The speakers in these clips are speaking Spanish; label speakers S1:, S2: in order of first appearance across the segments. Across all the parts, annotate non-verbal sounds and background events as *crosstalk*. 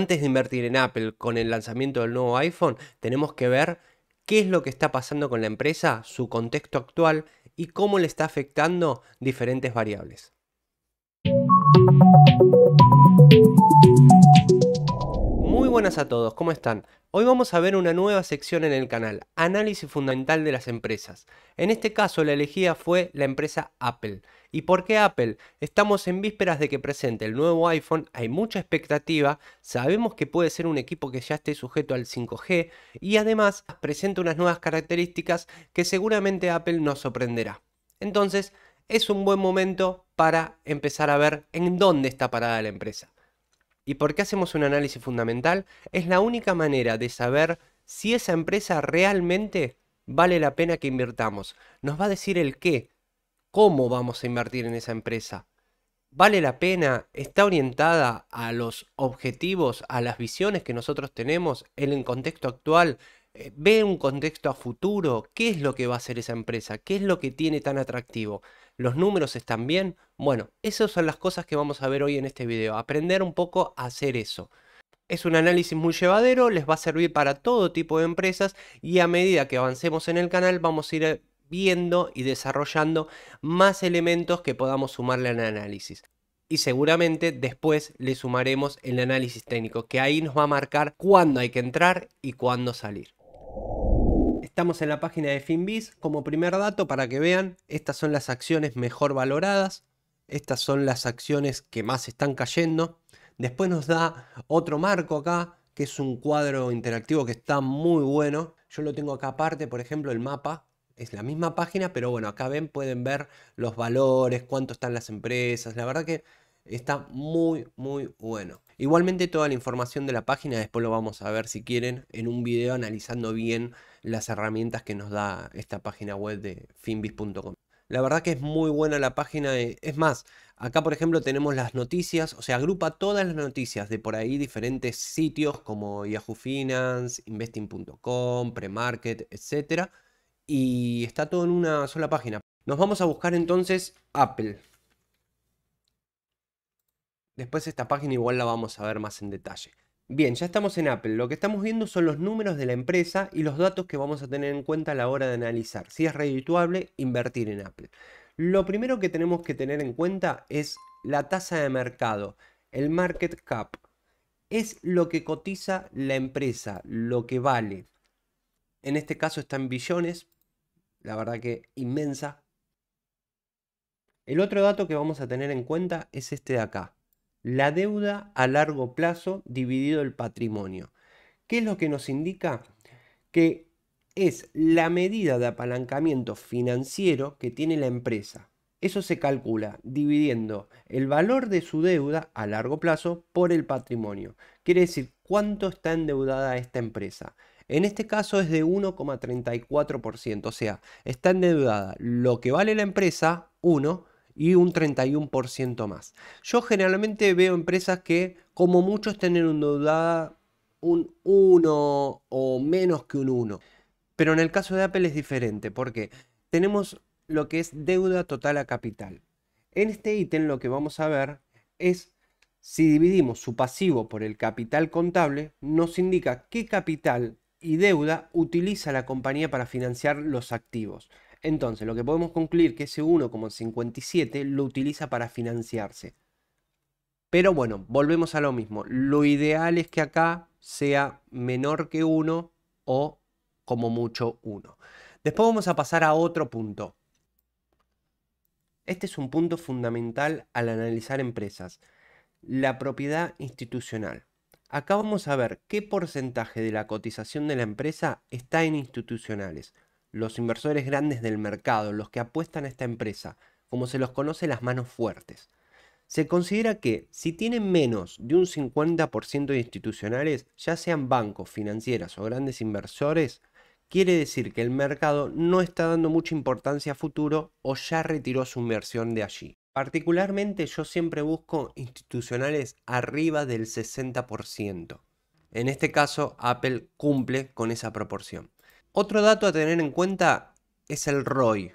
S1: antes de invertir en Apple con el lanzamiento del nuevo iPhone, tenemos que ver qué es lo que está pasando con la empresa, su contexto actual y cómo le está afectando diferentes variables buenas a todos, ¿cómo están? Hoy vamos a ver una nueva sección en el canal, análisis fundamental de las empresas. En este caso la elegida fue la empresa Apple. ¿Y por qué Apple? Estamos en vísperas de que presente el nuevo iPhone, hay mucha expectativa, sabemos que puede ser un equipo que ya esté sujeto al 5G y además presenta unas nuevas características que seguramente Apple nos sorprenderá. Entonces, es un buen momento para empezar a ver en dónde está parada la empresa. ¿Y por qué hacemos un análisis fundamental? Es la única manera de saber si esa empresa realmente vale la pena que invirtamos. Nos va a decir el qué, cómo vamos a invertir en esa empresa. ¿Vale la pena? ¿Está orientada a los objetivos, a las visiones que nosotros tenemos en el contexto actual, eh, ve un contexto a futuro, qué es lo que va a hacer esa empresa, qué es lo que tiene tan atractivo, los números están bien. Bueno, esas son las cosas que vamos a ver hoy en este video, aprender un poco a hacer eso. Es un análisis muy llevadero, les va a servir para todo tipo de empresas y a medida que avancemos en el canal vamos a ir eh, viendo y desarrollando más elementos que podamos sumarle al análisis y seguramente después le sumaremos el análisis técnico, que ahí nos va a marcar cuándo hay que entrar y cuándo salir. Estamos en la página de Finbiz. Como primer dato, para que vean, estas son las acciones mejor valoradas. Estas son las acciones que más están cayendo. Después nos da otro marco acá, que es un cuadro interactivo que está muy bueno. Yo lo tengo acá aparte, por ejemplo, el mapa. Es la misma página, pero bueno, acá ven, pueden ver los valores, cuánto están las empresas. La verdad que está muy, muy bueno. Igualmente toda la información de la página, después lo vamos a ver si quieren en un video analizando bien las herramientas que nos da esta página web de finbis.com. La verdad que es muy buena la página. Eh, es más, acá por ejemplo tenemos las noticias, o sea, agrupa todas las noticias de por ahí diferentes sitios como Yahoo Finance, investing.com, premarket, etc. Y está todo en una sola página. Nos vamos a buscar entonces Apple. Después esta página igual la vamos a ver más en detalle. Bien, ya estamos en Apple. Lo que estamos viendo son los números de la empresa y los datos que vamos a tener en cuenta a la hora de analizar si es redituable invertir en Apple. Lo primero que tenemos que tener en cuenta es la tasa de mercado, el market cap. Es lo que cotiza la empresa, lo que vale. En este caso está en billones, la verdad que inmensa. El otro dato que vamos a tener en cuenta es este de acá, la deuda a largo plazo dividido el patrimonio. ¿Qué es lo que nos indica? Que es la medida de apalancamiento financiero que tiene la empresa. Eso se calcula dividiendo el valor de su deuda a largo plazo por el patrimonio. Quiere decir cuánto está endeudada esta empresa. En este caso es de 1,34%, o sea, está endeudada lo que vale la empresa, 1, y un 31% más. Yo generalmente veo empresas que como muchos tienen deuda un 1 o menos que un 1. Pero en el caso de Apple es diferente porque tenemos lo que es deuda total a capital. En este ítem lo que vamos a ver es si dividimos su pasivo por el capital contable, nos indica qué capital y deuda utiliza la compañía para financiar los activos. Entonces, lo que podemos concluir que ese 1,57 lo utiliza para financiarse. Pero bueno, volvemos a lo mismo. Lo ideal es que acá sea menor que 1 o como mucho 1. Después vamos a pasar a otro punto. Este es un punto fundamental al analizar empresas. La propiedad institucional. Acá vamos a ver qué porcentaje de la cotización de la empresa está en institucionales los inversores grandes del mercado, los que apuestan a esta empresa, como se los conoce las manos fuertes. Se considera que si tienen menos de un 50% de institucionales, ya sean bancos, financieras o grandes inversores, quiere decir que el mercado no está dando mucha importancia a futuro o ya retiró su inversión de allí. Particularmente yo siempre busco institucionales arriba del 60%. En este caso, Apple cumple con esa proporción. Otro dato a tener en cuenta es el ROI.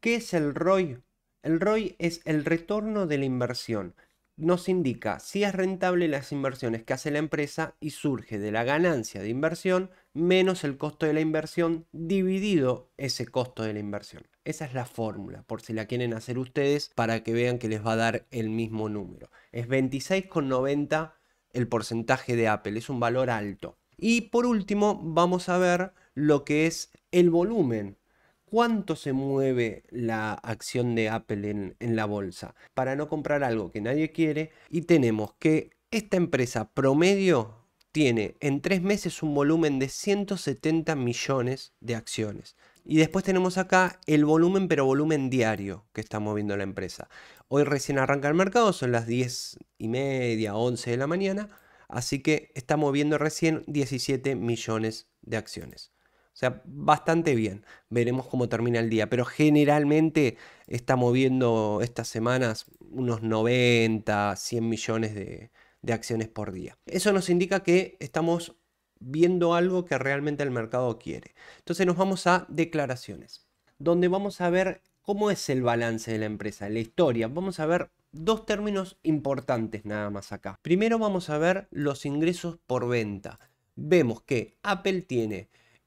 S1: ¿Qué es el ROI? El ROI es el retorno de la inversión. Nos indica si es rentable las inversiones que hace la empresa y surge de la ganancia de inversión menos el costo de la inversión dividido ese costo de la inversión. Esa es la fórmula, por si la quieren hacer ustedes, para que vean que les va a dar el mismo número. Es 26,90 el porcentaje de Apple, es un valor alto. Y por último, vamos a ver lo que es el volumen. ¿Cuánto se mueve la acción de Apple en, la bolsa? Para no comprar algo que nadie quiere. Y tenemos que esta empresa promedio tiene en tres meses un volumen de 170 millones de acciones. Y después tenemos acá el volumen, pero volumen diario que está moviendo la empresa. Hoy recién arranca el mercado, son las 10 y media, 11 de la mañana, así que está moviendo recién 17 millones de acciones. O sea, bastante bien. Veremos cómo termina el día. Pero generalmente está moviendo estas semanas unos 90, 100 millones de, de acciones por día. Eso nos indica que estamos viendo algo que realmente el mercado quiere. Entonces nos vamos a declaraciones, donde vamos a ver cómo es el balance de la empresa, la historia. Vamos a ver dos términos importantes nada más acá. Primero vamos a ver los ingresos por venta. Vemos que Apple tiene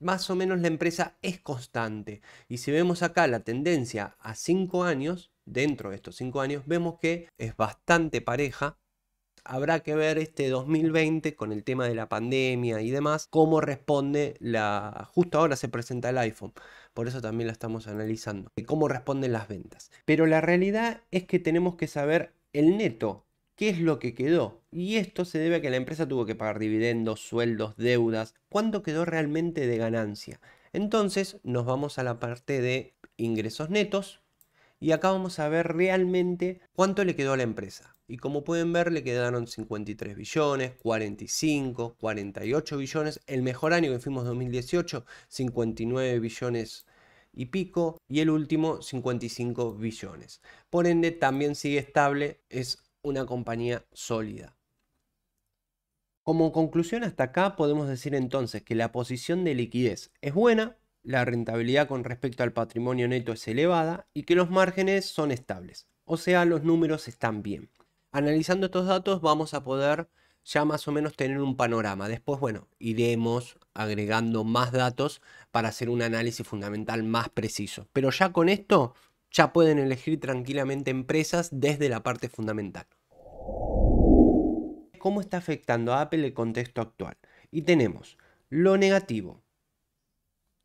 S1: más o menos la empresa es constante. Y si vemos acá la tendencia a 5 años, dentro de estos 5 años, vemos que es bastante pareja. Habrá que ver este 2020 con el tema de la pandemia y demás, cómo responde la... Justo ahora se presenta el iPhone, por eso también la estamos analizando, cómo responden las ventas. Pero la realidad es que tenemos que saber el neto qué es lo que quedó. Y esto se debe a que la empresa tuvo que pagar dividendos, sueldos, deudas, cuánto quedó realmente de ganancia. Entonces nos vamos a la parte de ingresos netos y acá vamos a ver realmente cuánto le quedó a la empresa. Y como pueden ver le quedaron 53 billones, 45, 48 billones, el mejor año que fuimos 2018, 59 billones y pico y el último 55 billones. Por ende también sigue estable, es una compañía sólida. Como conclusión hasta acá podemos decir entonces que la posición de liquidez es buena, la rentabilidad con respecto al patrimonio neto es elevada y que los márgenes son estables. O sea, los números están bien. Analizando estos datos vamos a poder ya más o menos tener un panorama. Después, bueno, iremos agregando más datos para hacer un análisis fundamental más preciso. Pero ya con esto ya pueden elegir tranquilamente empresas desde la parte fundamental. ¿Cómo está afectando a Apple el contexto actual? Y tenemos lo negativo.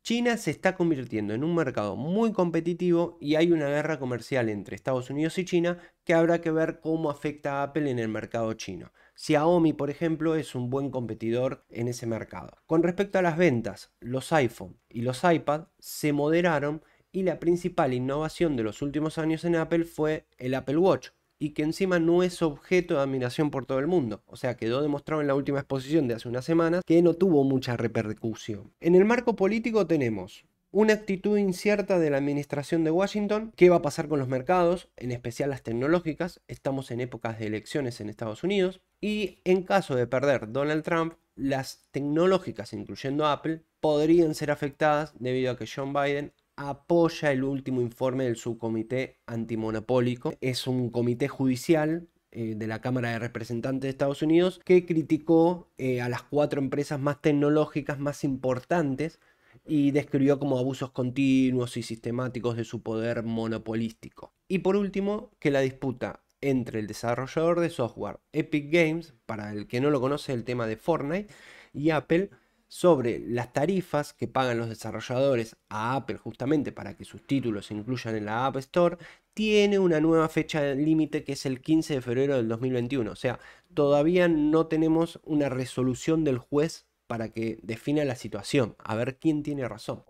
S1: China se está convirtiendo en un mercado muy competitivo y hay una guerra comercial entre Estados Unidos y China que habrá que ver cómo afecta a Apple en el mercado chino. Si Xiaomi, por ejemplo, es un buen competidor en ese mercado. Con respecto a las ventas, los iPhone y los iPad se moderaron y la principal innovación de los últimos años en Apple fue el Apple Watch, y que encima no es objeto de admiración por todo el mundo. O sea, quedó demostrado en la última exposición de hace unas semanas que no tuvo mucha repercusión. En el marco político tenemos una actitud incierta de la administración de Washington, qué va a pasar con los mercados, en especial las tecnológicas, estamos en épocas de elecciones en Estados Unidos, y en caso de perder Donald Trump, las tecnológicas, incluyendo Apple, podrían ser afectadas debido a que John Biden apoya el último informe del subcomité antimonopólico. Es un comité judicial eh, de la Cámara de Representantes de Estados Unidos, que criticó eh, a las cuatro empresas más tecnológicas más importantes y describió como abusos continuos y sistemáticos de su poder monopolístico. Y por último, que la disputa entre el desarrollador de software Epic Games, para el que no lo conoce el tema de Fortnite, y Apple, sobre las tarifas que pagan los desarrolladores a Apple justamente para que sus títulos se incluyan en la App Store, tiene una nueva fecha límite que es el 15 de febrero del 2021. O sea, todavía no tenemos una resolución del juez para que defina la situación, a ver quién tiene razón.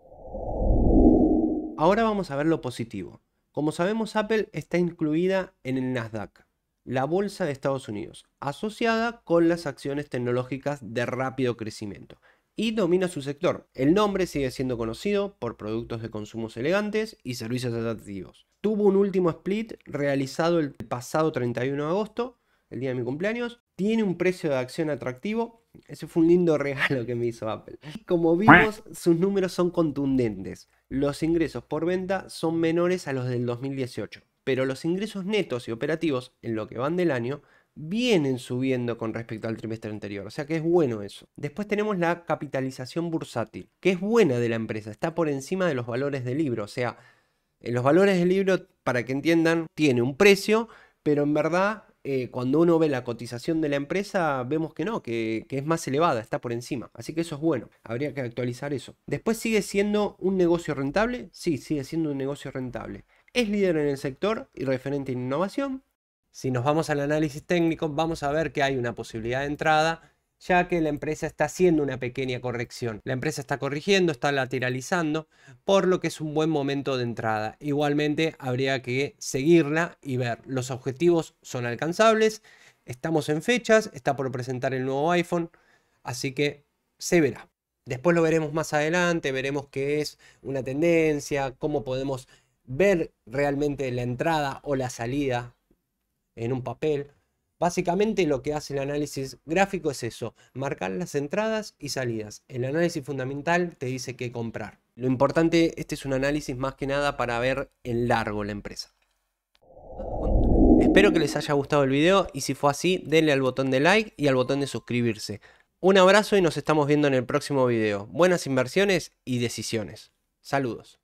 S1: Ahora vamos a ver lo positivo. Como sabemos, Apple está incluida en el Nasdaq, la bolsa de Estados Unidos, asociada con las acciones tecnológicas de rápido crecimiento y domina su sector. El nombre sigue siendo conocido por productos de consumos elegantes y servicios atractivos. Tuvo un último split realizado el pasado 31 de agosto, el día de mi cumpleaños. Tiene un precio de acción atractivo. Ese fue un lindo *laughs* regalo que me hizo Apple. Como vimos, sus números son contundentes. Los ingresos por venta son menores a los del 2018, pero los ingresos netos y operativos en lo que van del año vienen subiendo con respecto al trimestre anterior, o sea que es bueno eso. Después tenemos la capitalización bursátil, que es buena de la empresa, está por encima de los valores del libro, o sea, en eh, los valores del libro, para que entiendan, tiene un precio, pero en verdad eh, cuando uno ve la cotización de la empresa, vemos que no, que, que, es más elevada, está por encima. Así que eso es bueno, habría que actualizar eso. Después sigue siendo un negocio rentable, sí, sigue siendo un negocio rentable. Es líder en el sector y referente en innovación. Si nos vamos al análisis técnico, vamos a ver que hay una posibilidad de entrada, ya que la empresa está haciendo una pequeña corrección. La empresa está corrigiendo, está lateralizando, por lo que es un buen momento de entrada. Igualmente, habría que seguirla y ver. Los objetivos son alcanzables, estamos en fechas, está por presentar el nuevo iPhone, así que se verá. Después lo veremos más adelante, veremos qué es una tendencia, cómo podemos ver realmente la entrada o la salida en un papel. Básicamente lo que hace el análisis gráfico es eso, marcar las entradas y salidas. El análisis fundamental te dice qué comprar. Lo importante, este es un análisis más que nada para ver en largo la empresa. Espero que les haya gustado el video y si fue así, denle al botón de like y al botón de suscribirse. Un abrazo y nos estamos viendo en el próximo video. Buenas inversiones y decisiones. Saludos.